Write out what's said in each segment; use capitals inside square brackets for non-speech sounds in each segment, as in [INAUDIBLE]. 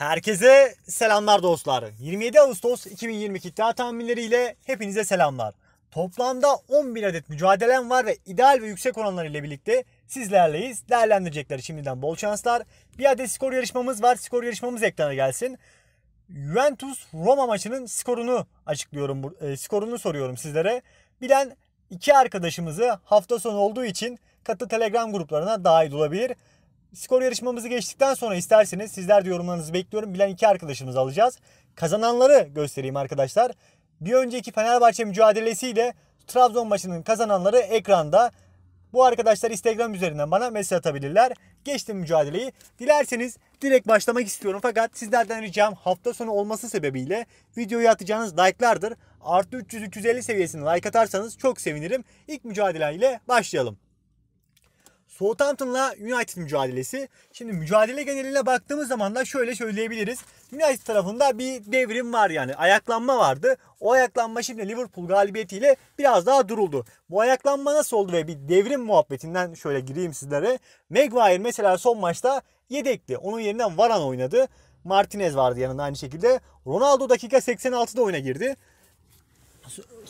Herkese selamlar dostlar. 27 Ağustos 2022 iddia tahminleriyle hepinize selamlar. Toplamda 11 adet mücadelem var ve ideal ve yüksek oranlar ile birlikte sizlerleyiz. Değerlendirecekler şimdiden bol şanslar. Bir adet skor yarışmamız var. Skor yarışmamız ekrana gelsin. Juventus Roma maçının skorunu açıklıyorum. E, skorunu soruyorum sizlere. Bilen iki arkadaşımızı hafta sonu olduğu için katı Telegram gruplarına dahil olabilir. Skor yarışmamızı geçtikten sonra isterseniz sizler de yorumlarınızı bekliyorum. Bilen iki arkadaşımızı alacağız. Kazananları göstereyim arkadaşlar. Bir önceki Fenerbahçe mücadelesiyle Trabzon maçının kazananları ekranda. Bu arkadaşlar Instagram üzerinden bana mesaj atabilirler. Geçtim mücadeleyi. Dilerseniz direkt başlamak istiyorum. Fakat sizlerden ricam hafta sonu olması sebebiyle videoya atacağınız like'lardır. Artı 300-350 seviyesinde like atarsanız çok sevinirim. İlk mücadeleyle başlayalım. Southampton'la United mücadelesi. Şimdi mücadele geneline baktığımız zaman da şöyle söyleyebiliriz. United tarafında bir devrim var yani. Ayaklanma vardı. O ayaklanma şimdi Liverpool galibiyetiyle biraz daha duruldu. Bu ayaklanma nasıl oldu ve bir devrim muhabbetinden şöyle gireyim sizlere. Maguire mesela son maçta yedekti. Onun yerine Varane oynadı. Martinez vardı yanında aynı şekilde. Ronaldo dakika 86'da oyuna girdi.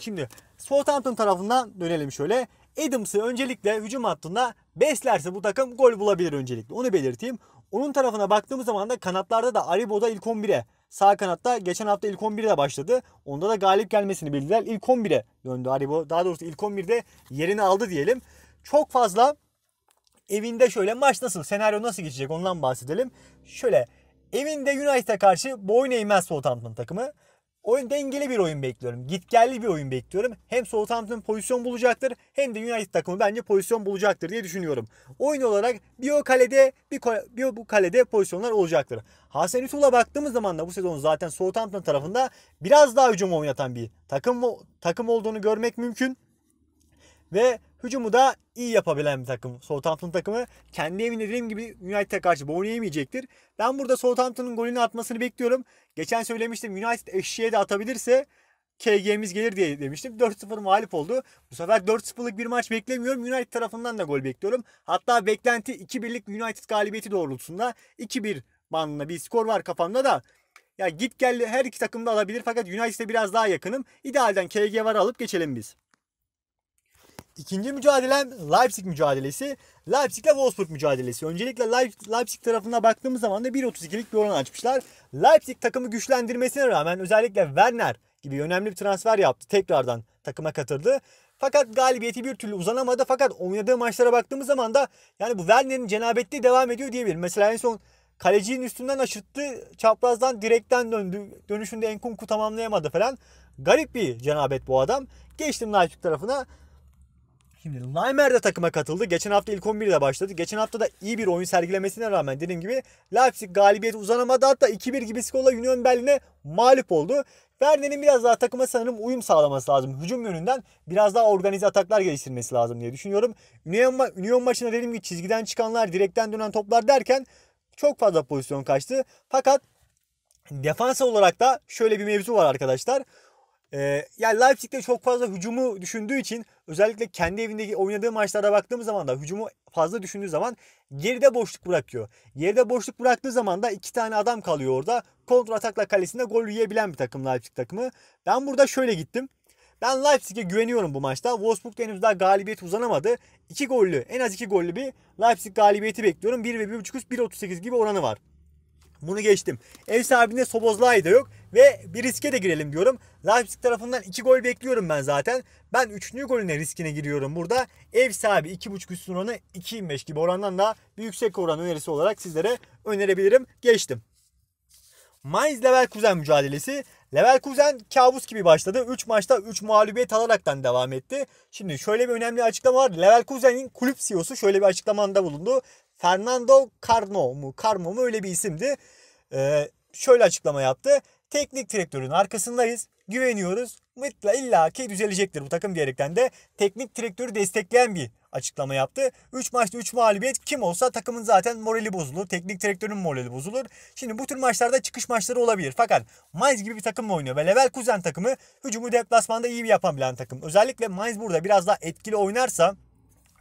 Şimdi Southampton tarafından dönelim şöyle. Adams'ı öncelikle hücum hattında beslerse bu takım gol bulabilir öncelikle. Onu belirteyim. Onun tarafına baktığımız zaman da kanatlarda da Aribo'da ilk 11'e. Sağ kanatta geçen hafta ilk 11'de başladı. Onda da galip gelmesini bildiler. İlk 11'e döndü Aribo. Daha doğrusu ilk 11'de yerini aldı diyelim. Çok fazla evinde şöyle maç nasıl, senaryo nasıl geçecek ondan bahsedelim. Şöyle evinde United'a karşı boyun eğmez Southampton takımı. Oyun dengeli bir oyun bekliyorum. Gitgelli bir oyun bekliyorum. Hem Southampton pozisyon bulacaktır hem de United takımı bence pozisyon bulacaktır diye düşünüyorum. Oyun olarak bir o kalede bir, bir bu kalede pozisyonlar olacaktır. Hasan Hüsnü'ye baktığımız zaman da bu sezon zaten Southampton tarafında biraz daha hücum oynatan bir takım takım olduğunu görmek mümkün ve hücumu da iyi yapabilen bir takım. Southampton takımı kendi evinde dediğim gibi United'e karşı boyun yemeyecektir. Ben burada Southampton'un golünü atmasını bekliyorum. Geçen söylemiştim United eşeğe de atabilirse KG'miz gelir diye demiştim. 4-0 mağlup oldu. Bu sefer 4-0'lık bir maç beklemiyorum. United tarafından da gol bekliyorum. Hatta beklenti 2-1'lik United galibiyeti doğrultusunda 2-1 bandında bir skor var kafamda da ya git gel her iki takım da alabilir fakat United'e biraz daha yakınım. İdealden KG var alıp geçelim biz. İkinci mücadelem Leipzig mücadelesi. Leipzig ile Wolfsburg mücadelesi. Öncelikle Leipzig tarafına baktığımız zaman da 1.32'lik bir oran açmışlar. Leipzig takımı güçlendirmesine rağmen özellikle Werner gibi önemli bir transfer yaptı. Tekrardan takıma katıldı. Fakat galibiyeti bir türlü uzanamadı. Fakat oynadığı maçlara baktığımız zaman da yani bu Werner'in cenabetliği devam ediyor diyebilirim. Mesela en son kalecinin üstünden aşırttı. Çaprazdan direkten döndü. Dönüşünde Enkunku tamamlayamadı falan. Garip bir cenabet bu adam. Geçtim Leipzig tarafına. Şimdi Leimer de takıma katıldı. Geçen hafta ilk 11 ile başladı. Geçen hafta da iyi bir oyun sergilemesine rağmen dediğim gibi Leipzig galibiyet uzanamadı. Hatta 2-1 gibi skorla Union Berlin'e mağlup oldu. Werner'in biraz daha takıma sanırım uyum sağlaması lazım. Hücum yönünden biraz daha organize ataklar geliştirmesi lazım diye düşünüyorum. Union, ma Union maçında dediğim gibi çizgiden çıkanlar, direkten dönen toplar derken çok fazla pozisyon kaçtı. Fakat defansa olarak da şöyle bir mevzu var arkadaşlar. Ee, yani Leipzig'te çok fazla hücumu düşündüğü için özellikle kendi evindeki oynadığı maçlara baktığımız zaman da hücumu fazla düşündüğü zaman geride boşluk bırakıyor. Geride boşluk bıraktığı zaman da iki tane adam kalıyor orada. Kontra atakla kalesinde gol yiyebilen bir takım Leipzig takımı. Ben burada şöyle gittim. Ben Leipzig'e güveniyorum bu maçta. Wolfsburg henüz daha galibiyet uzanamadı. 2 gollü, en az 2 gollü bir Leipzig galibiyeti bekliyorum. 1 ve 1.5 üst 1.38 gibi oranı var. Bunu geçtim. Ev sahibinde Sobozlay da yok ve bir riske de girelim diyorum. Leipzig tarafından 2 gol bekliyorum ben zaten. Ben 3. golüne riskine giriyorum burada. Ev sahibi 2.5 üstün oranı 2.25 gibi orandan da bir yüksek oran önerisi olarak sizlere önerebilirim. Geçtim. Mainz Leverkusen mücadelesi. Leverkusen kabus gibi başladı. 3 maçta 3 mağlubiyet alaraktan devam etti. Şimdi şöyle bir önemli açıklama var. Leverkusen'in kulüp CEO'su şöyle bir açıklamanda bulundu. Fernando Carmo mu? Carmo mu öyle bir isimdi. Ee, şöyle açıklama yaptı. Teknik direktörün arkasındayız. Güveniyoruz. Mıtla illa ki düzelecektir bu takım diyerekten de teknik direktörü destekleyen bir açıklama yaptı. 3 maçta 3 mağlubiyet kim olsa takımın zaten morali bozulur. Teknik direktörün morali bozulur. Şimdi bu tür maçlarda çıkış maçları olabilir. Fakat Mainz gibi bir takım mı oynuyor ve kuzen takımı hücumu deplasmanda iyi bir yapabilen takım. Özellikle Mainz burada biraz daha etkili oynarsa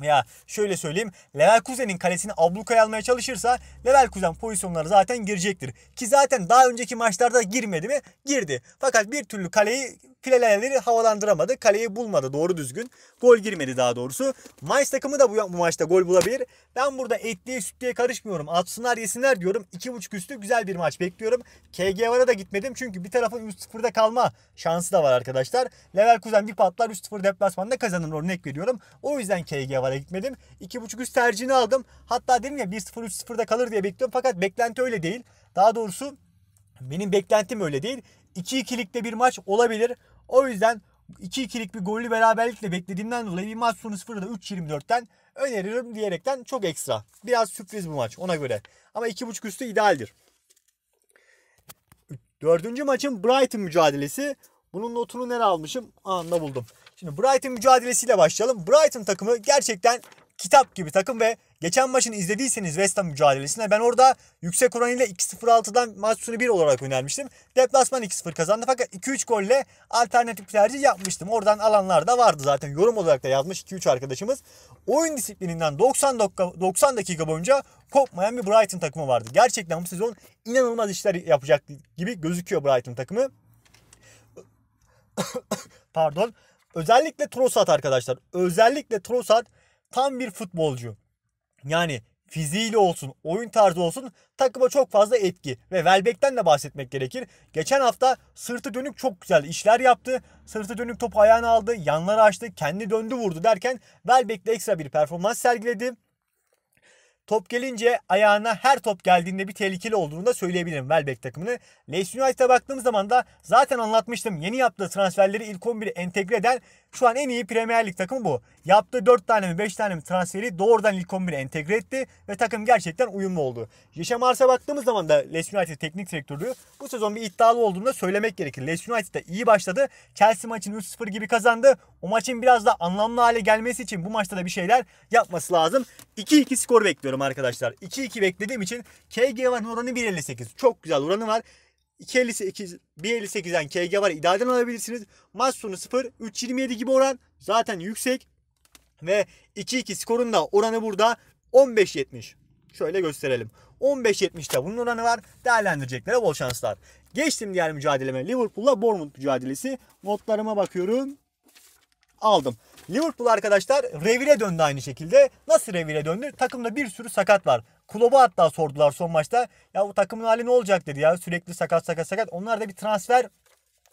veya şöyle söyleyeyim Leverkusen'in kalesini ablukaya almaya çalışırsa Leverkusen pozisyonları zaten girecektir. Ki zaten daha önceki maçlarda girmedi mi? Girdi. Fakat bir türlü kaleyi Filelenleri havalandıramadı. Kaleyi bulmadı doğru düzgün. Gol girmedi daha doğrusu. Mayıs takımı da bu, bu maçta gol bulabilir. Ben burada etliye sütlüye karışmıyorum. Atsınlar yesinler diyorum. 2.5 üstü güzel bir maç bekliyorum. KGV'ye da gitmedim. Çünkü bir tarafın 3-0'da kalma şansı da var arkadaşlar. Leverkusen bir patlar 3-0 deplasmanda kazanır örnek veriyorum. O yüzden KGV'ye gitmedim. 2.5 üst tercihini aldım. Hatta dedim ya 1-0 3-0'da kalır diye bekliyorum. Fakat beklenti öyle değil. Daha doğrusu benim beklentim öyle değil. 2-2'likte bir maç olabilir. O yüzden 2-2'lik bir gollü beraberlikle beklediğimden dolayı bir maç sonu 0'da 3-24'ten öneririm diyerekten çok ekstra. Biraz sürpriz bu maç ona göre. Ama 2.5 üstü idealdir. Dördüncü maçın Brighton mücadelesi. Bunun notunu nereye almışım? Anında buldum. Şimdi Brighton mücadelesiyle başlayalım. Brighton takımı gerçekten kitap gibi takım ve Geçen maçın izlediyseniz West Ham mücadelesine ben orada yüksek oranıyla 2-0-6'dan maç sonu 1 olarak önermiştim. Deplasman 2-0 kazandı fakat 2-3 golle alternatif tercih yapmıştım. Oradan alanlar da vardı zaten. Yorum olarak da yazmış 2-3 arkadaşımız. Oyun disiplininden 90 dakika, 90 dakika boyunca kopmayan bir Brighton takımı vardı. Gerçekten bu sezon inanılmaz işler yapacak gibi gözüküyor Brighton takımı. [COUGHS] Pardon. Özellikle Trossard arkadaşlar. Özellikle Trossard tam bir futbolcu. Yani fiziğiyle olsun, oyun tarzı olsun takıma çok fazla etki. Ve Welbeck'ten de bahsetmek gerekir. Geçen hafta sırtı dönük çok güzel işler yaptı. Sırtı dönük topu ayağına aldı, yanları açtı, kendi döndü vurdu derken Welbeck de ekstra bir performans sergiledi. Top gelince ayağına her top geldiğinde bir tehlikeli olduğunu da söyleyebilirim Welbeck takımını. Leeds United'a baktığım zaman da zaten anlatmıştım. Yeni yaptığı transferleri ilk 11'e entegre eden şu an en iyi Premier Lig takımı bu. Yaptığı 4 tane mi 5 tane mi transferi doğrudan ilk 11'e entegre etti ve takım gerçekten uyumlu oldu. Yeşe Mars'a baktığımız zaman da Leeds United teknik direktörü bu sezon bir iddialı olduğunu da söylemek gerekir. Leeds United de iyi başladı. Chelsea maçını 3-0 gibi kazandı. O maçın biraz da anlamlı hale gelmesi için bu maçta da bir şeyler yapması lazım. 2-2 skor bekliyorum arkadaşlar. 2-2 beklediğim için KG var oranı 1.58. Çok güzel oranı var. 2.58 1.58'den KG var idareden alabilirsiniz. Maç sonu 0 3.27 gibi oran zaten yüksek. Ve 2-2 skorun da oranı burada 15.70. Şöyle gösterelim. 15.70'te bunun oranı var. Değerlendireceklere bol şanslar. Geçtim diğer mücadeleme. Liverpool'la Bournemouth mücadelesi. Notlarıma bakıyorum. Aldım. Liverpool arkadaşlar revire döndü aynı şekilde. Nasıl revire döndü? Takımda bir sürü sakat var. Klopp'a hatta sordular son maçta. Ya bu takımın hali ne olacak dedi ya. Sürekli sakat sakat sakat. Onlar da bir transfer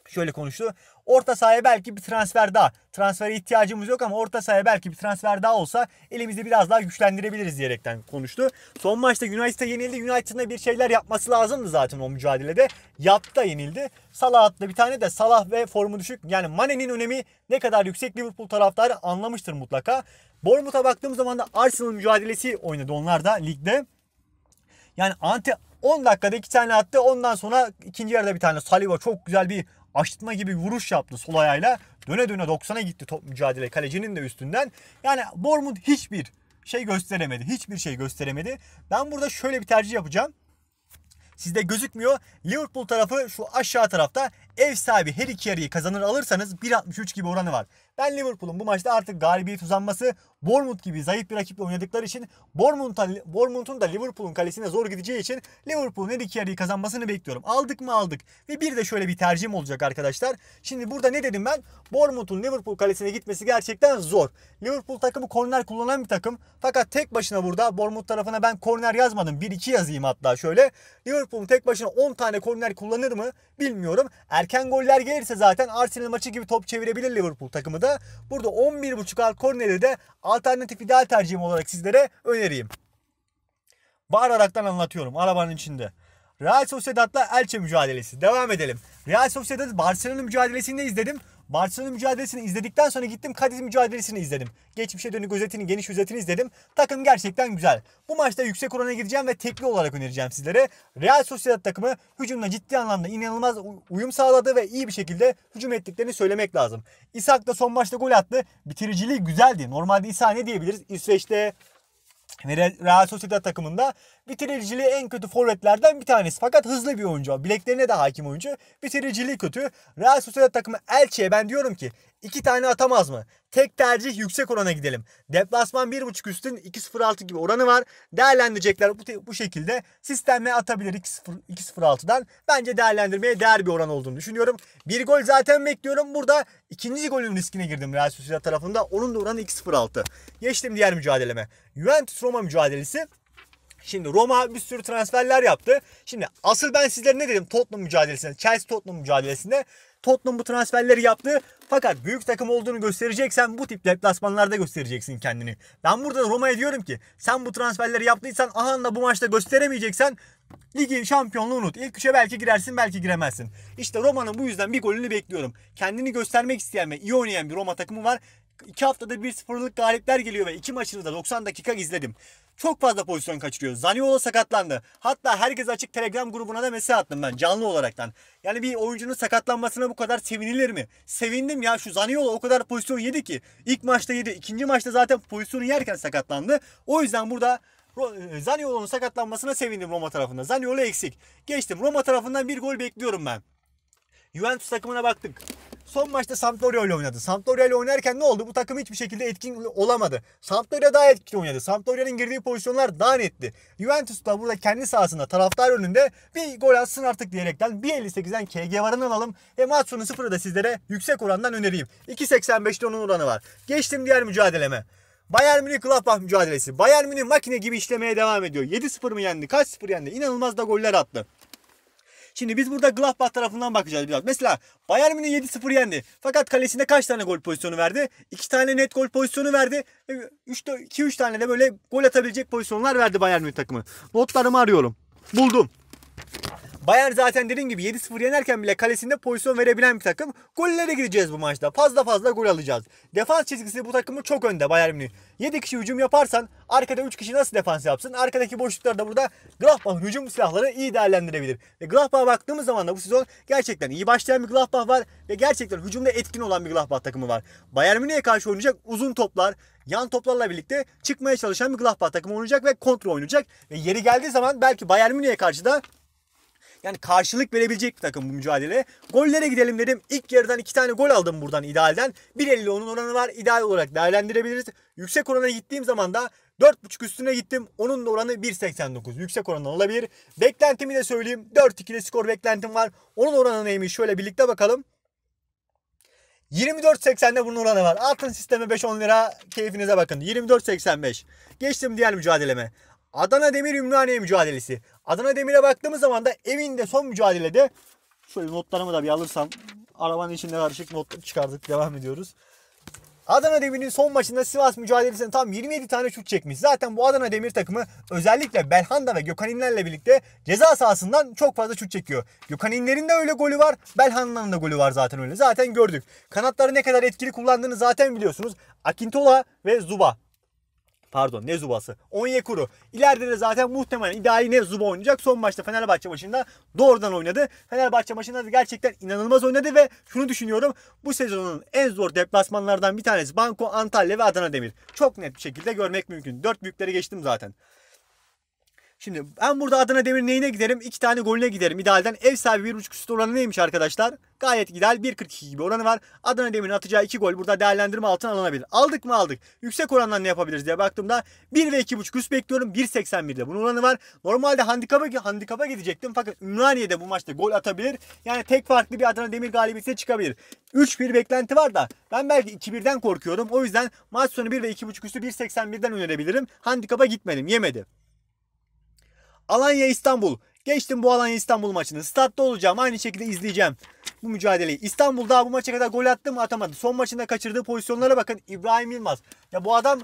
şöyle konuştu. Orta sahaya belki bir transfer daha. Transfere ihtiyacımız yok ama orta sahaya belki bir transfer daha olsa elimizi biraz daha güçlendirebiliriz diyerekten konuştu. Son maçta United'a yenildi. United'ın bir şeyler yapması lazımdı zaten o mücadelede. Yaptı da yenildi. Salah attı bir tane de Salah ve formu düşük. Yani Mane'nin önemi ne kadar yüksek Liverpool taraftarı anlamıştır mutlaka. Bournemouth'a baktığımız zaman da Arsenal mücadelesi oynadı onlar da ligde. Yani Ante 10 dakikada 2 tane attı. Ondan sonra ikinci yarıda bir tane Saliba çok güzel bir açtırma gibi vuruş yaptı sol ayağıyla. Döne döne 90'a gitti top mücadele kalecinin de üstünden. Yani Bournemouth hiçbir şey gösteremedi. Hiçbir şey gösteremedi. Ben burada şöyle bir tercih yapacağım. Sizde gözükmüyor. Liverpool tarafı şu aşağı tarafta Ev sahibi her iki yarıyı kazanır alırsanız 1.63 gibi oranı var. Ben Liverpool'un bu maçta artık galibiyet uzanması Bournemouth gibi zayıf bir rakiple oynadıkları için Bournemouth'un da Liverpool'un kalesine zor gideceği için Liverpool'un her iki yarıyı kazanmasını bekliyorum. Aldık mı aldık. Ve bir de şöyle bir tercihim olacak arkadaşlar. Şimdi burada ne dedim ben? Bournemouth'un Liverpool kalesine gitmesi gerçekten zor. Liverpool takımı korner kullanan bir takım. Fakat tek başına burada Bournemouth tarafına ben korner yazmadım. 1-2 yazayım hatta şöyle. Liverpool'un tek başına 10 tane korner kullanır mı? bilmiyorum. Erken goller gelirse zaten Arsenal maçı gibi top çevirebilir Liverpool takımı da. Burada 11.5 alt korneri de alternatif ideal tercihim olarak sizlere önereyim. Bağıraraktan anlatıyorum arabanın içinde. Real Sociedad'la Elche mücadelesi. Devam edelim. Real Sociedad Barcelona mücadelesini de izledim. Barcelona mücadelesini izledikten sonra gittim Kadiz mücadelesini izledim. Geçmişe dönük özetini, geniş özetini izledim. Takım gerçekten güzel. Bu maçta yüksek orana gideceğim ve tekli olarak önereceğim sizlere. Real Sociedad takımı hücumda ciddi anlamda inanılmaz uyum sağladı ve iyi bir şekilde hücum ettiklerini söylemek lazım. Isak da son maçta gol attı. Bitiriciliği güzeldi. Normalde İsa ne diyebiliriz? İsveç'te Real Sociedad takımında bitiriciliği en kötü forvetlerden bir tanesi. Fakat hızlı bir oyuncu. Bileklerine de hakim oyuncu. Bitiriciliği kötü. Real Sociedad takımı Elçi'ye ben diyorum ki 2 tane atamaz mı? Tek tercih yüksek orana gidelim. Deplasman 1.5 üstün 2.06 gibi oranı var. Değerlendirecekler bu, bu şekilde. Sistemle atabilir 2.06'dan. Bence değerlendirmeye değer bir oran olduğunu düşünüyorum. Bir gol zaten bekliyorum. Burada ikinci golün riskine girdim Real Sociedad tarafında. Onun da oranı 2.06. Geçtim diğer mücadeleme. Juventus-Roma mücadelesi. Şimdi Roma bir sürü transferler yaptı. Şimdi asıl ben sizlere ne dedim Tottenham mücadelesinde, Chelsea Tottenham mücadelesinde Tottenham bu transferleri yaptı. Fakat büyük takım olduğunu göstereceksen bu tip deplasmanlarda göstereceksin kendini. Ben burada Roma'ya diyorum ki sen bu transferleri yaptıysan aha da bu maçta gösteremeyeceksen ligin şampiyonluğu unut. İlk üçe belki girersin belki giremezsin. İşte Roma'nın bu yüzden bir golünü bekliyorum. Kendini göstermek isteyen ve iyi oynayan bir Roma takımı var. 2 haftada 1-0'lık galipler geliyor ve iki maçını da 90 dakika izledim çok fazla pozisyon kaçırıyor. Zaniolo sakatlandı. Hatta herkes açık Telegram grubuna da mesaj attım ben canlı olaraktan. Yani bir oyuncunun sakatlanmasına bu kadar sevinilir mi? Sevindim ya şu Zaniolo o kadar pozisyon yedi ki. İlk maçta yedi. ikinci maçta zaten pozisyonu yerken sakatlandı. O yüzden burada e, Zaniolo'nun sakatlanmasına sevindim Roma tarafında. Zaniolo eksik. Geçtim. Roma tarafından bir gol bekliyorum ben. Juventus takımına baktık. Son maçta Sampdoria ile oynadı. Sampdoria ile oynarken ne oldu? Bu takım hiçbir şekilde etkin olamadı. Sampdoria daha etkili oynadı. Sampdoria'nın girdiği pozisyonlar daha netti. Juventus da burada kendi sahasında taraftar önünde bir gol atsın artık diyerekten 1.58'den KG varını alalım ve maç sonu 0'ı da sizlere yüksek orandan önereyim. 2.85'te onun oranı var. Geçtim diğer mücadeleme. Bayern Münih Gladbach mücadelesi. Bayern Münih makine gibi işlemeye devam ediyor. 7-0 mı yendi? Kaç sıfır yendi? İnanılmaz da goller attı. Şimdi biz burada Gladbach tarafından bakacağız biraz. Mesela Bayern Münih 7-0 yendi. Fakat kalesinde kaç tane gol pozisyonu verdi? 2 tane net gol pozisyonu verdi. 2-3 e, tane de böyle gol atabilecek pozisyonlar verdi Bayern Münih takımı. Notlarımı arıyorum. Buldum. Bayern zaten dediğim gibi 7-0 yenerken bile kalesinde pozisyon verebilen bir takım. Gollere gideceğiz bu maçta. Fazla fazla gol alacağız. Defans çizgisi bu takımın çok önde Bayern Münih. 7 kişi hücum yaparsan arkada 3 kişi nasıl defans yapsın? Arkadaki boşlukları da burada Gladbach hücum silahları iyi değerlendirebilir. Ve Gladbach'a baktığımız zaman da bu sezon gerçekten iyi başlayan bir Gladbach var ve gerçekten hücumda etkin olan bir Gladbach takımı var. Bayern Münih'e karşı oynayacak uzun toplar, yan toplarla birlikte çıkmaya çalışan bir Gladbach takımı oynayacak ve kontrol oynayacak. Ve yeri geldiği zaman belki Bayern Münih'e karşı da yani karşılık verebilecek bir takım bu mücadele. Gollere gidelim dedim. İlk yarıdan iki tane gol aldım buradan idealden. 1.50 onun oranı var. İdeal olarak değerlendirebiliriz. Yüksek orana gittiğim zaman da 4.5 üstüne gittim. Onun da oranı 1.89. Yüksek orandan olabilir. Beklentimi de söyleyeyim. 4-2'de skor beklentim var. Onun oranı neymiş? Şöyle birlikte bakalım. 24.80'de bunun oranı var. Altın sisteme 5-10 lira keyfinize bakın. 24.85. Geçtim diğer mücadeleme. Adana Demir Ümraniye mücadelesi. Adana Demir'e baktığımız zaman da evinde son mücadelede şöyle notlarımı da bir alırsam arabanın içinde karışık not çıkardık devam ediyoruz. Adana Demir'in son maçında Sivas mücadelesinde tam 27 tane şut çekmiş. Zaten bu Adana Demir takımı özellikle Belhanda ve Gökhan İnler'le birlikte ceza sahasından çok fazla şut çekiyor. Gökhan İnler'in de öyle golü var. Belhanda'nın da golü var zaten öyle. Zaten gördük. Kanatları ne kadar etkili kullandığını zaten biliyorsunuz. Akintola ve Zuba pardon ne Zubası? Onyekuru. İleride de zaten muhtemelen ideali ne Zuba oynayacak. Son maçta Fenerbahçe maçında doğrudan oynadı. Fenerbahçe maçında da gerçekten inanılmaz oynadı ve şunu düşünüyorum. Bu sezonun en zor deplasmanlardan bir tanesi Banko, Antalya ve Adana Demir. Çok net bir şekilde görmek mümkün. Dört büyükleri geçtim zaten. Şimdi ben burada Adana Demir neyine giderim? 2 tane golüne giderim. İdealden ev sahibi 1.5 üstü oranı neymiş arkadaşlar? Gayet ideal 1.42 gibi oranı var. Adana Demir'in atacağı 2 gol burada değerlendirme altına alınabilir. Aldık mı aldık. Yüksek orandan ne yapabiliriz diye baktığımda 1 ve 2.5 üst bekliyorum. 1.81'de bunun oranı var. Normalde handikapa, handikapa gidecektim fakat Ümraniye'de bu maçta gol atabilir. Yani tek farklı bir Adana Demir galibiyeti çıkabilir. 3-1 beklenti var da ben belki 2-1'den korkuyorum. O yüzden maç sonu 1 ve 2.5 üstü 1.81'den önerebilirim. Handikapa gitmedim yemedim. Alanya İstanbul. Geçtim bu Alanya İstanbul maçını. Statta olacağım. Aynı şekilde izleyeceğim bu mücadeleyi. İstanbul daha bu maça kadar gol attı mı atamadı. Son maçında kaçırdığı pozisyonlara bakın. İbrahim Yılmaz. Ya bu adam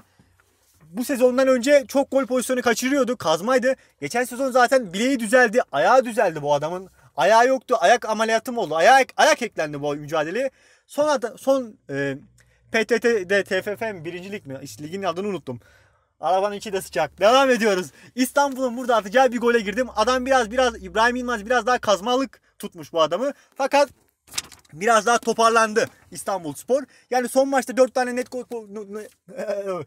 bu sezondan önce çok gol pozisyonu kaçırıyordu. Kazmaydı. Geçen sezon zaten bileği düzeldi. Ayağı düzeldi bu adamın. Ayağı yoktu. Ayak ameliyatı mı oldu? Ayak, ayak eklendi bu mücadeleye. Son, son e, PTT'de TFF mi? Birincilik mi? İşte ligin adını unuttum. Arabanın içi de sıcak. Devam ediyoruz. İstanbul'un burada atacağı bir gole girdim. Adam biraz biraz İbrahim Yılmaz biraz daha kazmalık tutmuş bu adamı. Fakat biraz daha toparlandı İstanbul Spor. Yani son maçta 4 tane net gol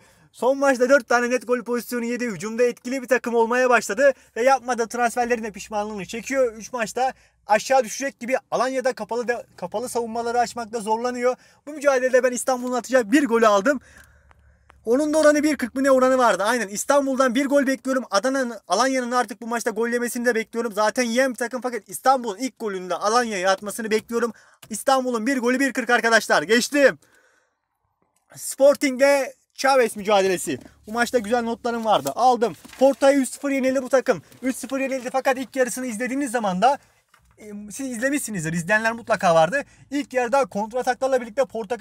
[LAUGHS] son maçta 4 tane net gol pozisyonu yedi. Hücumda etkili bir takım olmaya başladı ve yapmadığı transferlerin de pişmanlığını çekiyor. 3 maçta aşağı düşecek gibi Alanya'da kapalı de, kapalı savunmaları açmakta zorlanıyor. Bu mücadelede ben İstanbul'un atacağı bir golü aldım. Onun da oranı 1.40 mı ne oranı vardı. Aynen İstanbul'dan bir gol bekliyorum. Adana'nın Alanya'nın artık bu maçta gol yemesini de bekliyorum. Zaten yem takım fakat İstanbul'un ilk golünde Alanya'ya atmasını bekliyorum. İstanbul'un bir golü 1.40 arkadaşlar. Geçtim. Sporting Sporting'de Chavez mücadelesi. Bu maçta güzel notlarım vardı. Aldım. Porto'ya 3-0 yenildi bu takım. 3-0 yenildi fakat ilk yarısını izlediğiniz zaman da siz izlemişsinizdir. İzleyenler mutlaka vardı. İlk yarıda kontra ataklarla birlikte Porto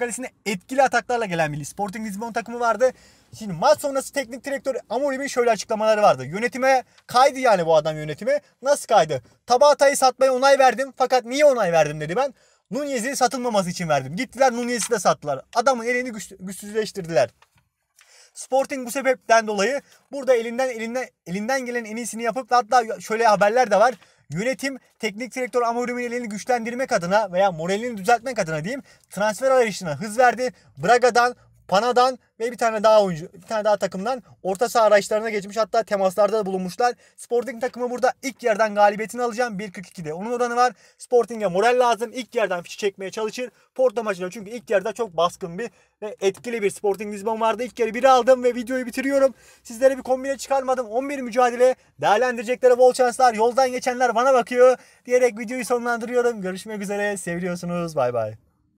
etkili ataklarla gelen milli Sporting Lisbon takımı vardı. Şimdi maç sonrası teknik direktör Amorim'in şöyle açıklamaları vardı. Yönetime kaydı yani bu adam yönetime. Nasıl kaydı? Tabata'yı satmaya onay verdim fakat niye onay verdim dedi ben. Nunez'i satılmaması için verdim. Gittiler Nunez'i de sattılar. Adamın elini güç, güçsüzleştirdiler. Sporting bu sebepten dolayı burada elinden elinden elinden gelen en iyisini yapıp hatta şöyle haberler de var. Yönetim teknik direktör Amorim'in elini güçlendirmek adına veya moralini düzeltmek adına diyeyim transfer arayışına hız verdi. Braga'dan Pana'dan ve bir tane daha oyuncu, bir tane daha takımdan orta saha araçlarına geçmiş hatta temaslarda da bulunmuşlar. Sporting takımı burada ilk yerden galibiyetini alacağım 1.42'de. Onun oranı var. Sporting'e moral lazım. İlk yerden fişi çekmeye çalışır. Porto maçında çünkü ilk yerde çok baskın bir ve etkili bir Sporting Lisbon vardı. İlk yarı 1'i aldım ve videoyu bitiriyorum. Sizlere bir kombine çıkarmadım. 11 mücadele değerlendirecekleri bol şanslar. Yoldan geçenler bana bakıyor diyerek videoyu sonlandırıyorum. Görüşmek üzere. Seviyorsunuz. Bay bay.